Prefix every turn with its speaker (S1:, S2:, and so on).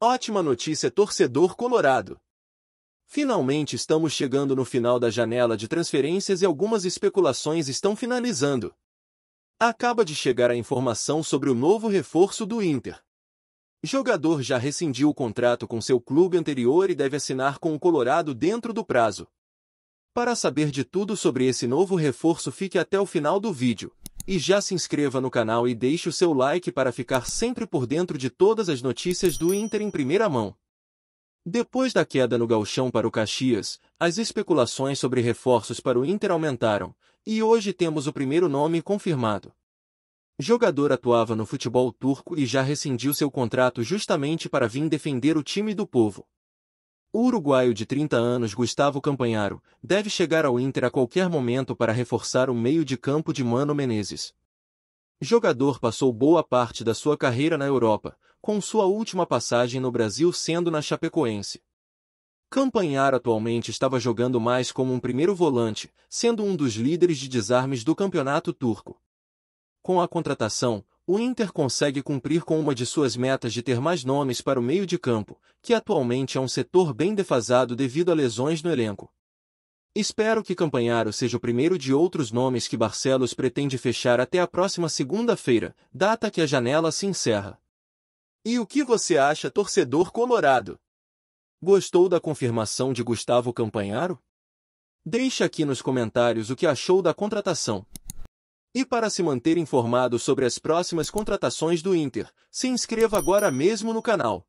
S1: Ótima notícia, torcedor colorado! Finalmente estamos chegando no final da janela de transferências e algumas especulações estão finalizando. Acaba de chegar a informação sobre o novo reforço do Inter. Jogador já rescindiu o contrato com seu clube anterior e deve assinar com o Colorado dentro do prazo. Para saber de tudo sobre esse novo reforço, fique até o final do vídeo e já se inscreva no canal e deixe o seu like para ficar sempre por dentro de todas as notícias do Inter em primeira mão. Depois da queda no galchão para o Caxias, as especulações sobre reforços para o Inter aumentaram, e hoje temos o primeiro nome confirmado. Jogador atuava no futebol turco e já rescindiu seu contrato justamente para vir defender o time do povo. O uruguaio de 30 anos Gustavo Campanharo deve chegar ao Inter a qualquer momento para reforçar o meio de campo de Mano Menezes. Jogador passou boa parte da sua carreira na Europa, com sua última passagem no Brasil sendo na Chapecoense. Campanhar atualmente estava jogando mais como um primeiro volante, sendo um dos líderes de desarmes do campeonato turco. Com a contratação, o Inter consegue cumprir com uma de suas metas de ter mais nomes para o meio de campo, que atualmente é um setor bem defasado devido a lesões no elenco. Espero que Campanharo seja o primeiro de outros nomes que Barcelos pretende fechar até a próxima segunda-feira, data que a janela se encerra. E o que você acha, torcedor colorado? Gostou da confirmação de Gustavo Campanharo? Deixe aqui nos comentários o que achou da contratação. E para se manter informado sobre as próximas contratações do Inter, se inscreva agora mesmo no canal.